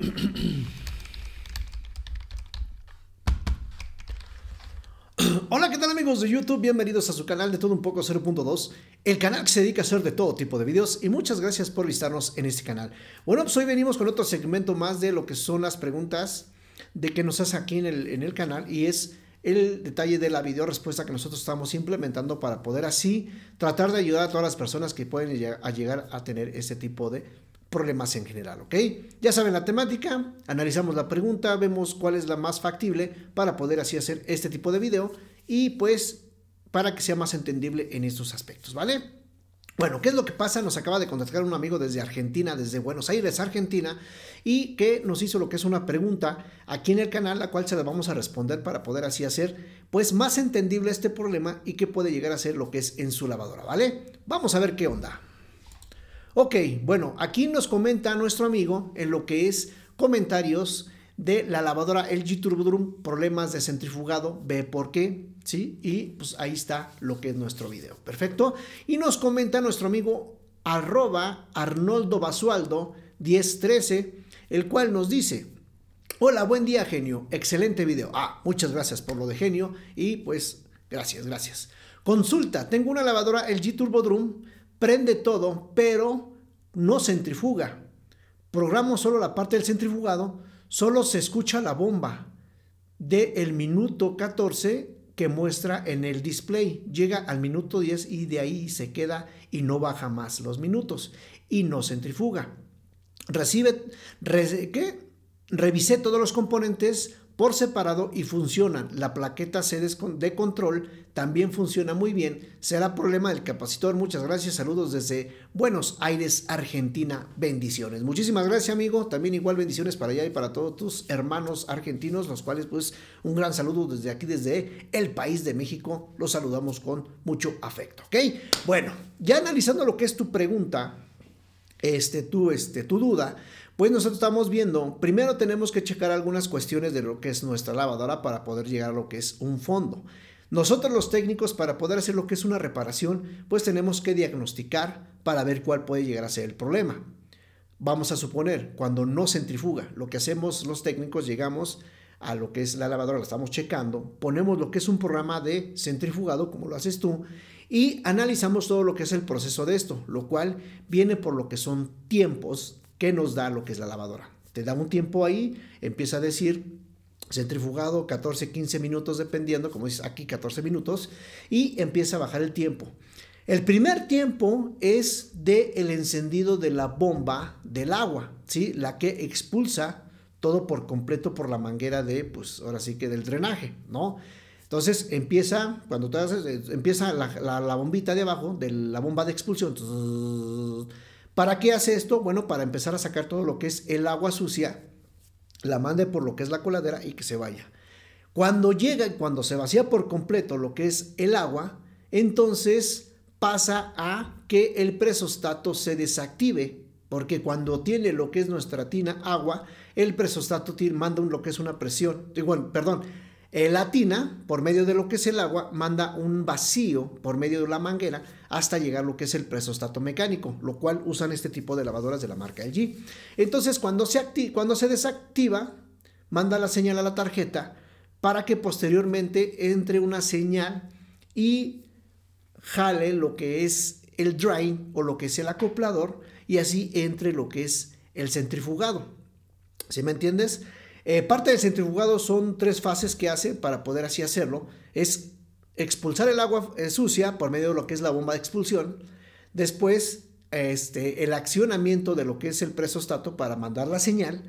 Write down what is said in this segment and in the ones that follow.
Hola, ¿qué tal amigos de YouTube? Bienvenidos a su canal de todo un poco 0.2, el canal que se dedica a hacer de todo tipo de videos y muchas gracias por visitarnos en este canal. Bueno, pues hoy venimos con otro segmento más de lo que son las preguntas de que nos hace aquí en el, en el canal y es el detalle de la video respuesta que nosotros estamos implementando para poder así tratar de ayudar a todas las personas que pueden llegar a tener este tipo de problemas en general, ¿ok? Ya saben la temática, analizamos la pregunta, vemos cuál es la más factible para poder así hacer este tipo de video y pues para que sea más entendible en estos aspectos, ¿vale? Bueno, ¿qué es lo que pasa? Nos acaba de contactar un amigo desde Argentina, desde Buenos Aires, Argentina, y que nos hizo lo que es una pregunta aquí en el canal, la cual se la vamos a responder para poder así hacer pues más entendible este problema y que puede llegar a ser lo que es en su lavadora, ¿vale? Vamos a ver qué onda. Ok, bueno, aquí nos comenta nuestro amigo en lo que es comentarios de la lavadora LG Turbodrum, problemas de centrifugado, ve por qué, ¿sí? Y pues ahí está lo que es nuestro video, perfecto. Y nos comenta nuestro amigo arroba Arnoldo Basualdo 1013, el cual nos dice, hola, buen día genio, excelente video. Ah, muchas gracias por lo de genio y pues gracias, gracias. Consulta, tengo una lavadora LG Turbodrum prende todo, pero no centrifuga. Programo solo la parte del centrifugado, solo se escucha la bomba del minuto 14 que muestra en el display. Llega al minuto 10 y de ahí se queda y no baja más los minutos y no centrifuga. Recibe, ¿qué? Revisé todos los componentes, por separado y funcionan. La plaqueta C de control también funciona muy bien. Será problema del capacitor. Muchas gracias. Saludos desde Buenos Aires, Argentina. Bendiciones. Muchísimas gracias, amigo. También igual bendiciones para allá y para todos tus hermanos argentinos, los cuales pues un gran saludo desde aquí, desde el país de México. Los saludamos con mucho afecto. ¿Ok? Bueno, ya analizando lo que es tu pregunta, este, tu, este, tu duda, pues nosotros estamos viendo, primero tenemos que checar algunas cuestiones de lo que es nuestra lavadora para poder llegar a lo que es un fondo. Nosotros los técnicos para poder hacer lo que es una reparación, pues tenemos que diagnosticar para ver cuál puede llegar a ser el problema. Vamos a suponer, cuando no centrifuga, lo que hacemos los técnicos, llegamos a lo que es la lavadora, la estamos checando, ponemos lo que es un programa de centrifugado, como lo haces tú, y analizamos todo lo que es el proceso de esto, lo cual viene por lo que son tiempos ¿Qué nos da lo que es la lavadora. Te da un tiempo ahí, empieza a decir centrifugado 14, 15 minutos dependiendo, como dices aquí 14 minutos, y empieza a bajar el tiempo. El primer tiempo es de el encendido de la bomba del agua, ¿sí? La que expulsa todo por completo por la manguera de, pues ahora sí que del drenaje, ¿no? Entonces empieza, cuando te haces, eh, empieza la, la bombita de abajo, de la bomba de expulsión, ¿Para qué hace esto? Bueno, para empezar a sacar todo lo que es el agua sucia, la mande por lo que es la coladera y que se vaya. Cuando llega y cuando se vacía por completo lo que es el agua, entonces pasa a que el presostato se desactive, porque cuando tiene lo que es nuestra tina agua, el presostato manda lo que es una presión, bueno, perdón, el atina, por medio de lo que es el agua, manda un vacío por medio de la manguera hasta llegar a lo que es el presostato mecánico, lo cual usan este tipo de lavadoras de la marca LG. Entonces, cuando se, cuando se desactiva, manda la señal a la tarjeta para que posteriormente entre una señal y jale lo que es el drain o lo que es el acoplador y así entre lo que es el centrifugado. ¿Sí me entiendes? Eh, parte del centrifugado son tres fases que hace para poder así hacerlo. Es expulsar el agua eh, sucia por medio de lo que es la bomba de expulsión. Después, este, el accionamiento de lo que es el presostato para mandar la señal.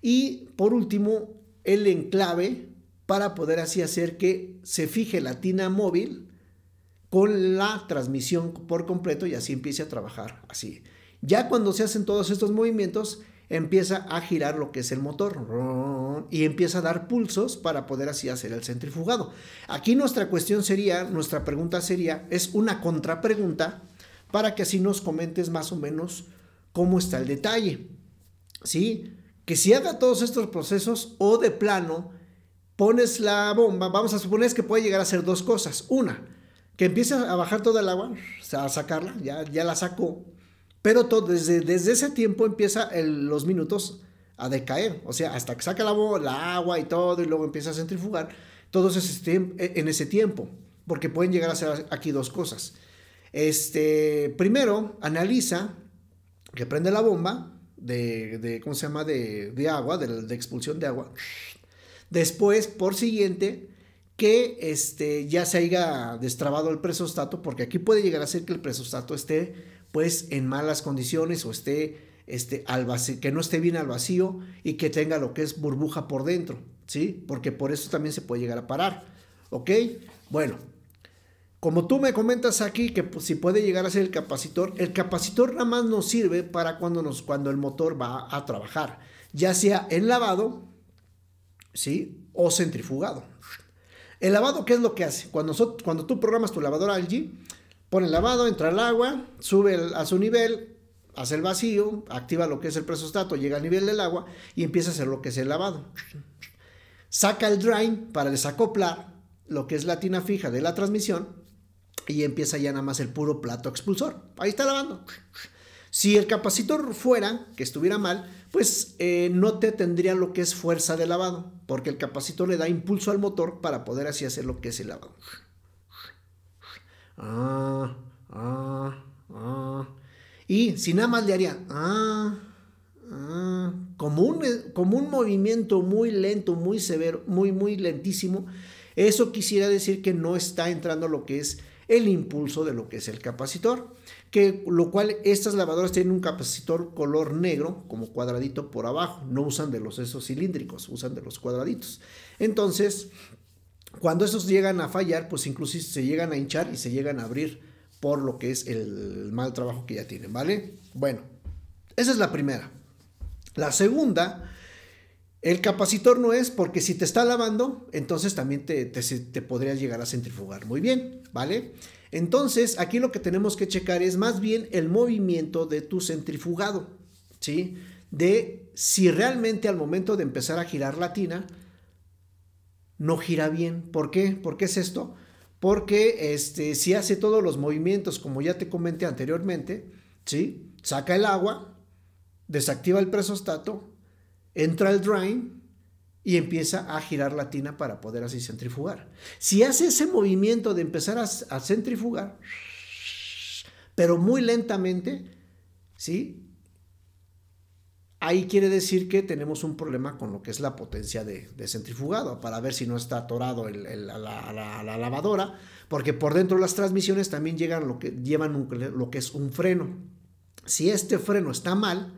Y por último, el enclave para poder así hacer que se fije la tina móvil con la transmisión por completo y así empiece a trabajar así. Ya cuando se hacen todos estos movimientos, empieza a girar lo que es el motor y empieza a dar pulsos para poder así hacer el centrifugado. Aquí nuestra cuestión sería, nuestra pregunta sería, es una contrapregunta para que así nos comentes más o menos cómo está el detalle. ¿Sí? Que si haga todos estos procesos o de plano pones la bomba, vamos a suponer que puede llegar a hacer dos cosas. Una, que empiece a bajar toda el agua, a sacarla, ya, ya la sacó, pero desde, ese tiempo empieza los minutos a decaer. O sea, hasta que saca la, la agua y todo y luego empieza a centrifugar. Todo ese e-, en ese tiempo. Porque pueden llegar a ser aquí dos cosas. Este, primero, analiza que prende la bomba de, De, agua, de, expulsión de agua. Después, por siguiente, que este, ya se haya destrabado el presostato, porque aquí puede llegar a ser que el presostato esté pues en malas condiciones o esté este, al vacío, que no esté bien al vacío y que tenga lo que es burbuja por dentro, ¿sí? Porque por eso también se puede llegar a parar, ¿ok? Bueno, como tú me comentas aquí que pues, si puede llegar a ser el capacitor, el capacitor nada más nos sirve para cuando, nos, cuando el motor va a trabajar, ya sea en lavado, ¿sí? O centrifugado. El lavado, ¿qué es lo que hace? Cuando, cuando tú programas tu lavadora LG, pone el lavado, entra el agua, sube a su nivel, hace el vacío, activa lo que es el presostato, llega al nivel del agua y empieza a hacer lo que es el lavado. Saca el drain para desacoplar lo que es la tina fija de la transmisión y empieza ya nada más el puro plato expulsor. Ahí está lavando. Si el capacitor fuera, que estuviera mal, pues eh, no te tendría lo que es fuerza de lavado, porque el capacitor le da impulso al motor para poder así hacer lo que es el lavado ah, ah, ah. Y si nada más le haría ah, ah, como un, eh, como un movimiento muy lento, muy severo, muy, muy lentísimo, eso quisiera decir que no está entrando lo que es el impulso de lo que es el capacitor, que lo cual estas lavadoras tienen un capacitor color negro como cuadradito por abajo, no usan de los esos cilíndricos, usan de los cuadraditos. Entonces, cuando esos llegan a fallar, pues incluso se llegan a hinchar y se llegan a abrir por lo que es el mal trabajo que ya tienen, ¿vale? Bueno, esa es la primera. La segunda, el capacitor no es porque si te está lavando, entonces también te, te, te podrías llegar a centrifugar muy bien, ¿vale? Entonces, aquí lo que tenemos que checar es más bien el movimiento de tu centrifugado, ¿sí? De si realmente al momento de empezar a girar la tina, no gira bien. ¿Por qué? ¿Por qué es esto? Porque este, si hace todos los movimientos, como ya te comenté anteriormente, ¿sí? saca el agua, desactiva el presostato, entra el drain y empieza a girar la tina para poder así centrifugar. Si hace ese movimiento de empezar a centrifugar, pero muy lentamente, ¿sí? Ahí quiere decir que tenemos un problema con lo que es la potencia de, centrifugado, para ver si no está atorado la, lavadora, porque por dentro de las transmisiones también llegan lo que, llevan lo que es un freno. Si este freno está mal,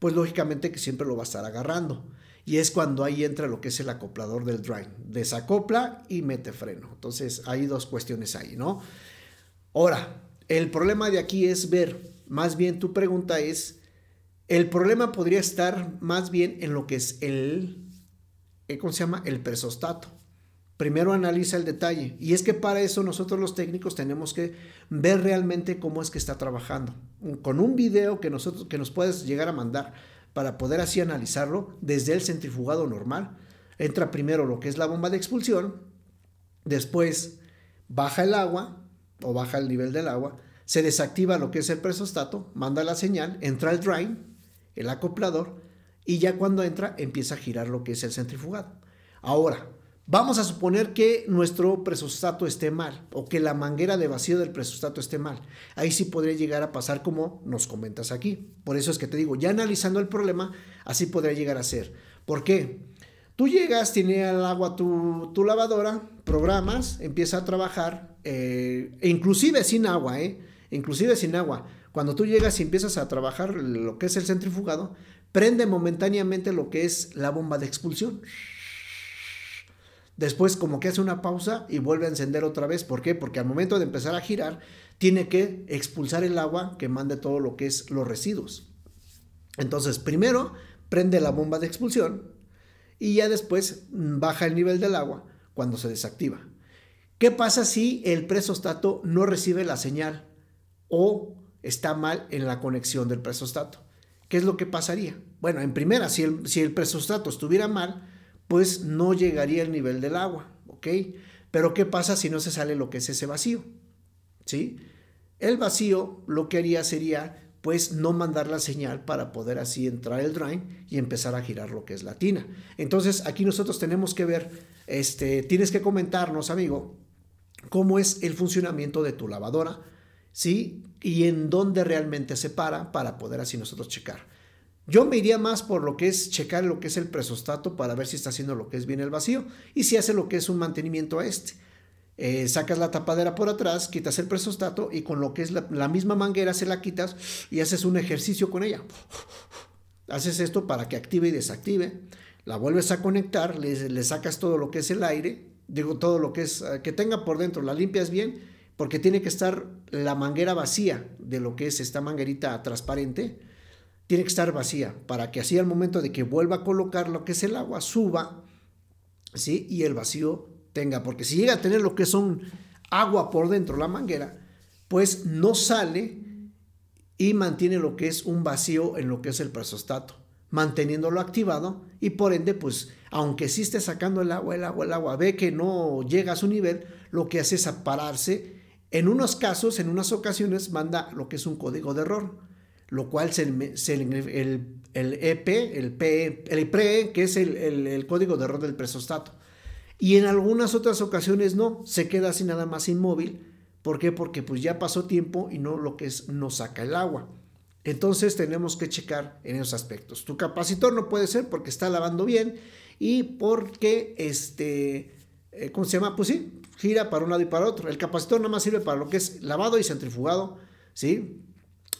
pues lógicamente que siempre lo va a estar agarrando. Y es cuando ahí entra lo que es el acoplador del drive. Desacopla y mete freno. Entonces hay dos cuestiones ahí, ¿no? Ahora, el problema de aquí es ver, más bien tu pregunta es, el problema podría estar más bien en lo que es el, eh, ¿cómo se llama? El presostato. Primero analiza el detalle. Y es que para eso nosotros los técnicos tenemos que ver realmente cómo es que está trabajando. Con un video que, nosotros, que nos puedes llegar a mandar para poder así analizarlo desde el centrifugado normal. Entra primero lo que es la bomba de expulsión, después baja el agua o baja el nivel del agua, se desactiva lo que es el presostato, manda la señal, entra el drain, el acoplador, y ya cuando entra empieza a girar lo que es el centrifugado. Ahora, vamos a suponer que nuestro presostato esté mal o que la manguera de vacío del presostato esté mal. Ahí sí podría llegar a pasar como nos comentas aquí. Por eso es que te digo, ya analizando el problema, así podría llegar a ser. ¿Por qué? Tú llegas, tiene al agua tu, lavadora, programas, empieza a trabajar, eh, inclusive sin agua, ¿eh? Inclusive sin agua cuando tú llegas y empiezas a trabajar lo que es el centrifugado, prende momentáneamente lo que es la bomba de expulsión. Después como que hace una pausa y vuelve a encender otra vez. ¿Por qué? Porque al momento de empezar a girar, tiene que expulsar el agua que mande todo lo que es los residuos. Entonces, primero prende la bomba de expulsión y ya después baja el nivel del agua cuando se desactiva. ¿Qué pasa si el presostato no recibe la señal o está mal en la conexión del presostato. ¿Qué es lo que pasaría? Bueno, en primera, si el, si presostato estuviera mal, pues no llegaría el nivel del agua, ¿ok? Pero ¿qué pasa si no se sale lo que es ese vacío? ¿Sí? El vacío lo que haría sería pues no mandar la señal para poder así entrar el drain y empezar a girar lo que es la tina. Entonces aquí nosotros tenemos que ver, este, tienes que comentarnos amigo, cómo es el funcionamiento de tu lavadora ¿sí? Y en dónde realmente se para para poder así nosotros checar. Yo me iría más por lo que es checar lo que es el presostato para ver si está haciendo lo que es bien el vacío y si hace lo que es un mantenimiento a este. Eh, sacas la tapadera por atrás, quitas el presostato y con lo que es la, misma manguera se la quitas y haces un ejercicio con ella. Haces esto para que active y desactive. La vuelves a conectar, le, le sacas todo lo que es el aire, digo todo lo que es eh, que tenga por dentro, la limpias bien porque tiene que estar la manguera vacía de lo que es esta manguerita transparente, tiene que estar vacía para que así al momento de que vuelva a colocar lo que es el agua suba, ¿sí? Y el vacío tenga, porque si llega a tener lo que son agua por dentro la manguera, pues no sale y mantiene lo que es un vacío en lo que es el presostato, manteniéndolo activado y por ende, pues aunque sí esté sacando el agua, el agua, el agua, ve que no llega a su nivel, lo que hace es apararse en unos casos, en unas ocasiones, manda lo que es un código de error, lo cual se, el, EP, el, PE, el PRE, que es el, código de error del presostato. Y en algunas otras ocasiones no, se queda así nada más inmóvil. ¿Por qué? Porque pues ya pasó tiempo y no lo que es no saca el agua. Entonces tenemos que checar en esos aspectos. Tu capacitor no puede ser porque está lavando bien y porque este, eh, ¿cómo se llama? Pues sí, gira para un lado y para otro. El capacitor nada más sirve para lo que es lavado y centrifugado, ¿sí?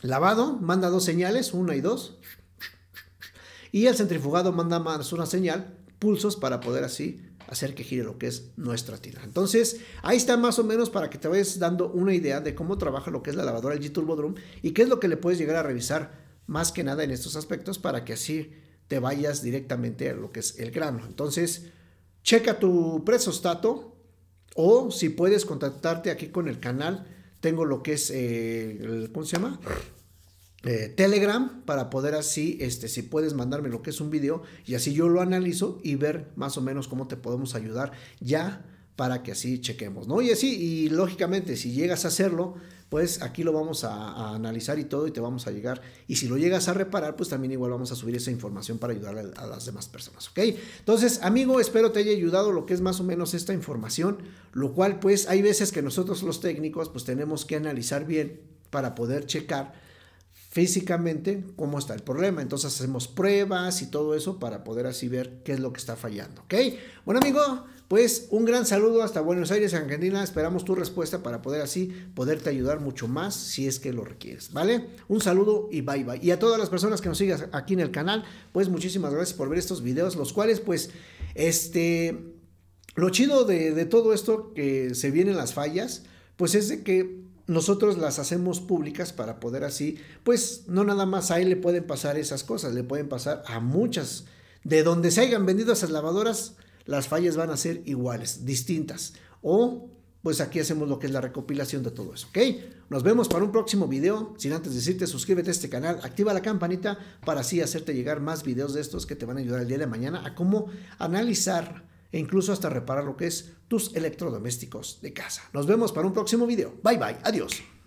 Lavado manda dos señales, una y dos, y el centrifugado manda más una señal, pulsos para poder así hacer que gire lo que es nuestra tira. Entonces, ahí está más o menos para que te vayas dando una idea de cómo trabaja lo que es la lavadora el G-Turbo Drum y qué es lo que le puedes llegar a revisar más que nada en estos aspectos para que así te vayas directamente a lo que es el grano. Entonces, checa tu presostato, o si puedes contactarte aquí con el canal, tengo lo que es, eh, ¿cómo se llama? Eh, Telegram para poder así, este, si puedes mandarme lo que es un video y así yo lo analizo y ver más o menos cómo te podemos ayudar ya para que así chequemos, ¿no? Y así, y lógicamente, si llegas a hacerlo, pues aquí lo vamos a, analizar y todo y te vamos a llegar. Y si lo llegas a reparar, pues también igual vamos a subir esa información para ayudar a, a, las demás personas, ¿ok? Entonces, amigo, espero te haya ayudado lo que es más o menos esta información, lo cual pues hay veces que nosotros los técnicos pues tenemos que analizar bien para poder checar físicamente cómo está el problema. Entonces hacemos pruebas y todo eso para poder así ver qué es lo que está fallando. ¿Ok? Bueno, amigo, pues un gran saludo hasta Buenos Aires, Argentina. Esperamos tu respuesta para poder así poderte ayudar mucho más si es que lo requieres. ¿Vale? Un saludo y bye bye. Y a todas las personas que nos sigas aquí en el canal, pues muchísimas gracias por ver estos videos, los cuales pues este... Lo chido de, de todo esto que se vienen las fallas, pues es de que nosotros las hacemos públicas para poder así, pues no nada más ahí le pueden pasar esas cosas, le pueden pasar a muchas. De donde se hayan vendido esas lavadoras, las fallas van a ser iguales, distintas. O pues aquí hacemos lo que es la recopilación de todo eso, ¿ok? Nos vemos para un próximo video. Sin antes decirte, suscríbete a este canal, activa la campanita para así hacerte llegar más videos de estos que te van a ayudar el día de mañana a cómo analizar e incluso hasta reparar lo que es tus electrodomésticos de casa. Nos vemos para un próximo video. Bye bye. Adiós.